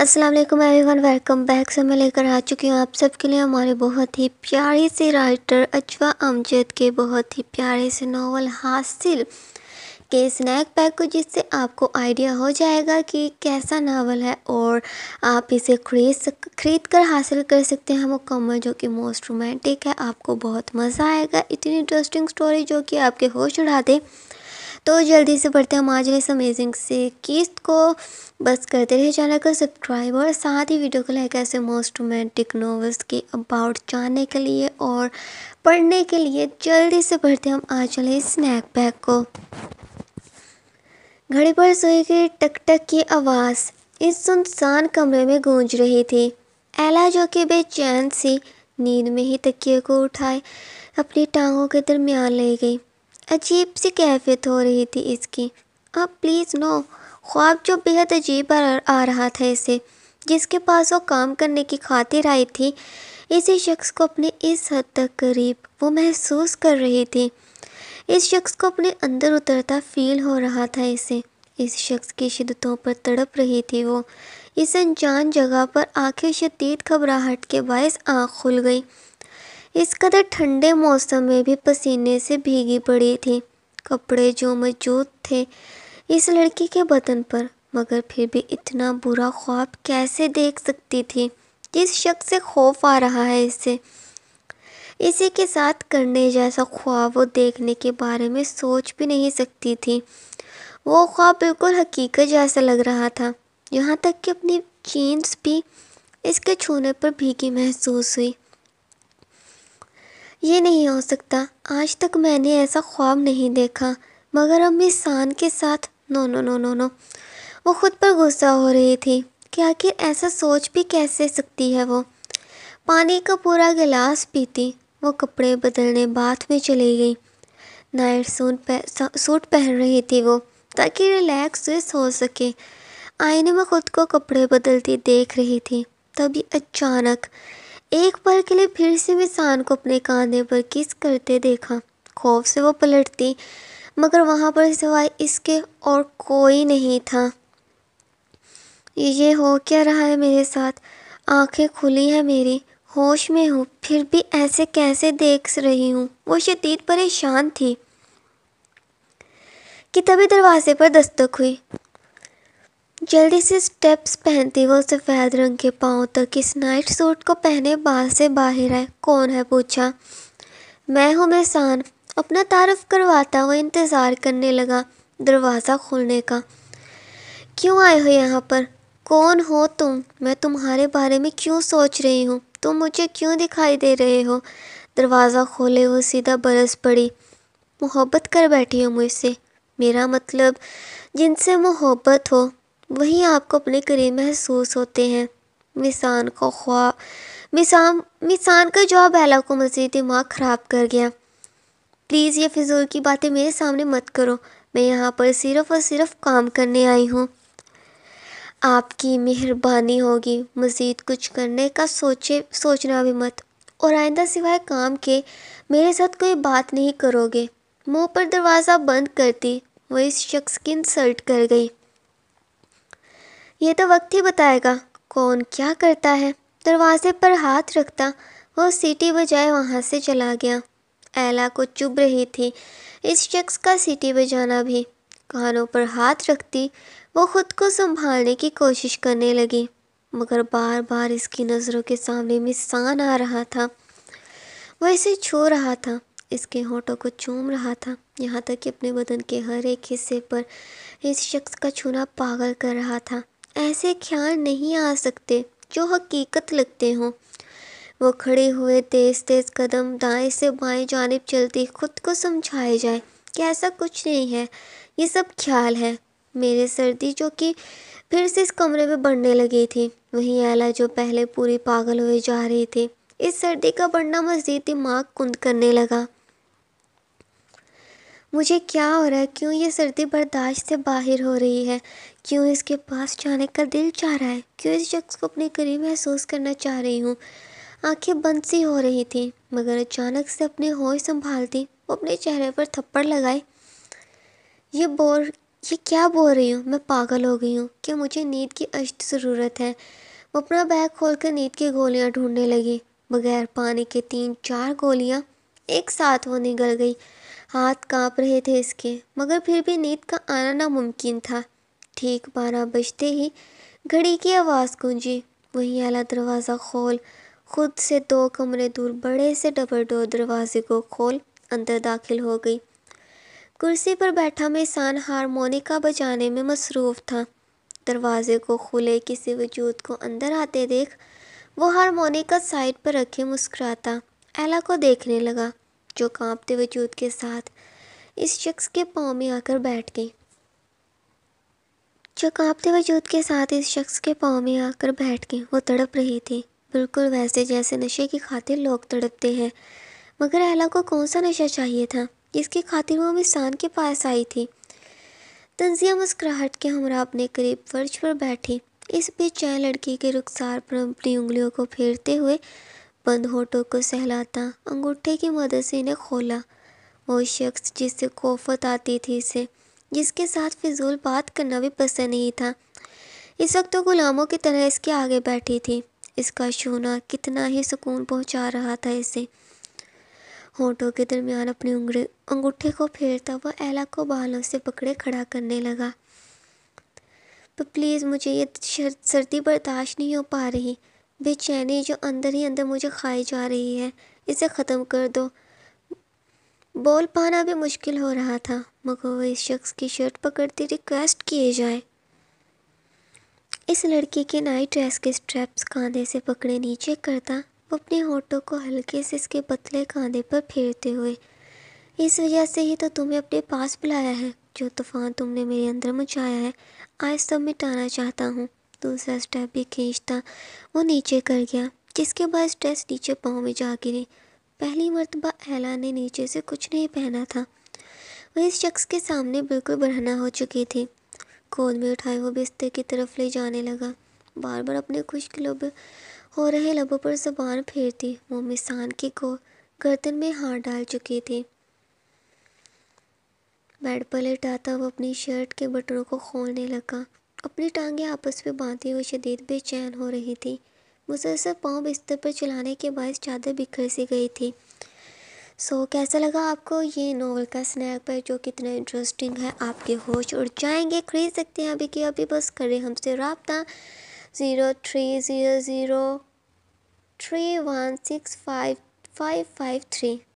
अस्सलाम वालेकुम everyone welcome back से मैं लेकर आ चुकी हूँ आप सबके लिए हमारे बहुत ही प्यारे से राइटर अजवा अमजद के बहुत ही प्यारे से नावल हासिल के स्नैक पैक को जिससे आपको आइडिया हो जाएगा कि कैसा नावल है और आप इसे खरीद सक खरीद कर हासिल कर सकते हैं मुकम्मल जो कि मोस्ट रोमांटिक है आपको बहुत मज़ा आएगा इतनी इंटरेस्टिंग स्टोरी जो कि आपके होश उड़ा दे तो जल्दी से पढ़ते हैं आज इस अमेजिंग से किस्त को बस करते रहे चैनल को सब्सक्राइब और साथ ही वीडियो को लाइक ऐसे मोस्ट रोमांटिक नॉवल्स के अबाउट जानने के लिए और पढ़ने के लिए जल्दी से पढ़ते हम आज चले स्नैक बैग को घड़ी पर सोई की टकटक की आवाज़ इस सुनसान कमरे में गूंज रही थी एला जो कि बेचैन सी नींद में ही तकिए को उठाए अपनी टांगों के दरमियान ले गई अजीब सी कैफियत हो रही थी इसकी अब प्लीज़ नो ख्वाब जो बेहद अजीब आ रहा था इसे जिसके पास वो काम करने की खातिर आई थी इसी शख्स को अपने इस हद तक करीब वो महसूस कर रही थी इस शख्स को अपने अंदर उतरता फील हो रहा था इसे इस शख्स की शिद्दतों पर तड़प रही थी वो इस अनजान जगह पर आंखें शदीद घबराहट के बायस आँख खुल गई इस कदर ठंडे मौसम में भी पसीने से भीगी पड़ी थी कपड़े जो मौजूद थे इस लड़की के बदन पर मगर फिर भी इतना बुरा ख्वाब कैसे देख सकती थी जिस शख्स से खौफ आ रहा है इसे इसी के साथ करने जैसा ख्वाब वो देखने के बारे में सोच भी नहीं सकती थी वो ख्वाब बिल्कुल हकीकत जैसा लग रहा था यहाँ तक कि अपनी जीन्स भी इसके छूने पर भीगी महसूस हुई ये नहीं हो सकता आज तक मैंने ऐसा ख्वाब नहीं देखा मगर अम्मी शान के साथ no no no no no वो खुद पर गुस्सा हो रही थी कि आखिर ऐसा सोच भी कैसे सकती है वो पानी का पूरा गिलास पीती वो कपड़े बदलने बाथ में चली गई नाइट सूट पह सूट पहन रही थी वो ताकि रिलैक्स हो सके आईने में खुद को कपड़े बदलती देख रही थी तभी अचानक एक पल के लिए फिर से मिसान को अपने कांधे पर किस करते देखा खौफ से वो पलटती मगर वहाँ पर सिवाय इसके और कोई नहीं था ये हो क्या रहा है मेरे साथ आंखें खुली हैं मेरी होश में हूँ फिर भी ऐसे कैसे देख रही हूँ वो शदीद परेशान थी कि तभी दरवाजे पर दस्तक हुई जल्दी से स्टेप्स पहनती वो सफ़ेद रंग के पाँव तक इस नाइट सूट को पहने बाहर से बाहर आए कौन है पूछा मैं हूँ मेहसान अपना तारफ़ करवाता हुआ इंतज़ार करने लगा दरवाज़ा खोलने का क्यों आए हो यहाँ पर कौन हो तुम मैं तुम्हारे बारे में क्यों सोच रही हूँ तुम मुझे क्यों दिखाई दे रहे हो दरवाज़ा खोले वो सीधा बरस पड़ी मोहब्बत कर बैठी हो मुझसे मेरा मतलब जिनसे मोहब्बत हो वहीं आपको अपने करीब महसूस होते हैं मिसान को ख्वा मिसान मिसान का जवाब अला को मज़ीद दिमाग ख़राब कर गया प्लीज़ ये फिजूल की बातें मेरे सामने मत करो मैं यहाँ पर सिर्फ़ और सिर्फ काम करने आई हूँ आपकी मेहरबानी होगी मज़ीद कुछ करने का सोचे सोचना भी मत और आइंदा सिवाय काम के मेरे साथ कोई बात नहीं करोगे मुंह पर दरवाज़ा बंद करती वो इस शख्स की इंसल्ट कर गई ये तो वक्त ही बताएगा कौन क्या करता है दरवाजे पर हाथ रखता वो सीटी बजाए वहाँ से चला गया एला को चुभ रही थी इस शख्स का सीटी बजाना भी कानों पर हाथ रखती वो खुद को संभालने की कोशिश करने लगी मगर बार बार इसकी नज़रों के सामने मिसान आ रहा था वो इसे छू रहा था इसके होठों को चूम रहा था यहाँ तक कि अपने बदन के हर एक हिस्से पर इस शख्स का छूना पागल कर रहा था ऐसे ख्याल नहीं आ सकते जो हकीकत लगते हों वो खड़े हुए तेज़ तेज़ कदम दाएं से बाएं जानब चलती खुद को समझाए जाए कि ऐसा कुछ नहीं है ये सब ख्याल है मेरे सर्दी जो कि फिर से इस कमरे में बढ़ने लगी थी वहीं आला जो पहले पूरी पागल हुए जा रही थी इस सर्दी का बढ़ना मज़ीद दिमाग कुंद करने लगा मुझे क्या हो रहा है क्यों ये सर्दी बर्दाश्त से बाहर हो रही है क्यों इसके पास जाने का दिल चाह रहा है क्यों इस शख्स को अपने करीब महसूस करना चाह रही हूँ आंखें बंद सी हो रही थी मगर अचानक से अपने होश संभालती वो अपने चेहरे पर थप्पड़ लगाए ये बोर ये क्या बोल रही हूँ मैं पागल हो गई हूँ क्या मुझे नींद की अष्ट ज़रूरत है वो अपना बैग खोल कर नींद की गोलियाँ ढूंढने लगी बगैर पानी के तीन चार गोलियाँ एक साथ वो निगल गई हाथ कांप रहे थे इसके मगर फिर भी नींद का आना नामुमकिन था ठीक बारह बजते ही घड़ी की आवाज़ गूंजी वहीं आला दरवाज़ा खोल खुद से दो कमरे दूर बड़े से डबल डोर दरवाजे को खोल अंदर दाखिल हो गई कुर्सी पर बैठा मेसान हारमोनिका बजाने में मसरूफ़ था दरवाजे को खुले किसी वजूद को अंदर आते देख वो हारमोनिका साइड पर रखे मुस्कुराता एला को देखने लगा जो कांपते वजूद के साथ इस शख्स के पाँव में आकर बैठ गई जो कांपते वजूद के साथ इस शख्स के पाँव में आकर बैठ गई वो तड़प रही थी बिल्कुल वैसे जैसे नशे की खातिर लोग तड़पते हैं मगर अहला को कौन सा नशा चाहिए था जिसकी खातिर वो मिसान के पास आई थी तंजिया मुस्कुराहट के हमरा अपने करीब फर्श पर बैठी इस चाय लड़की के रुखसार पर अपनी उंगलियों को फेरते हुए बंद होठों को सहलाता अंगूठे की मदद से इन्हें खोला वो शख्स जिससे कोफत आती थी इसे जिसके साथ फिजूल बात करना भी पसंद नहीं था इस वक्त तो गुलामों की तरह इसके आगे बैठी थी इसका छूना कितना ही सुकून पहुंचा रहा था इसे होठों के दरमियान अपनी उंगली अंगूठे को फेरता वह एला को बालों से पकड़े खड़ा करने लगा तो प्लीज़ मुझे ये सर्दी बर्दाश्त नहीं हो पा रही बेचैनी जो अंदर ही अंदर मुझे खाई जा रही है इसे ख़त्म कर दो बोल पाना भी मुश्किल हो रहा था मगर वो इस शख्स की शर्ट पकड़ती रिक्वेस्ट किए जाए इस लड़की के नाइट ड्रेस के स्ट्रैप्स कांधे से पकड़े नीचे करता वो अपने होठों को हल्के से इसके पतले कांधे पर फेरते हुए इस वजह से ही तो तुम्हें अपने पास बुलाया है जो तूफान तुमने मेरे अंदर मचाया है आज सब मिटाना चाहता हूँ दूसरा स्टेप भी खींचता वो नीचे कर गया जिसके बाद स्ट्रेस नीचे पाँव में जा गिरी पहली मरतबा एला ने नीचे से कुछ नहीं पहना था वह इस शख्स के सामने बिल्कुल बढ़ना हो चुकी थी गोद में उठाए वो बिस्तर की तरफ ले जाने लगा बार बार अपने खुश्क लब हो रहे लबों पर जबान फेरती वो मिसान की को गर्दन में हार डाल चुकी थी बेड पर लेटाता वो अपनी शर्ट के बटनों को खोलने लगा अपनी टांगें आपस में बांधे हुए शदीद बेचैन हो रही थी मुसलसल पाँव बिस्तर पर चलाने के बायस चादर बिखर सी गई थी सो so, कैसा लगा आपको ये नॉवल का स्नैक पर जो कितना इंटरेस्टिंग है आपके होश उड़ जाएंगे खरीद सकते हैं अभी कि अभी बस करें हमसे रबता zero three zero zero three one six five five five three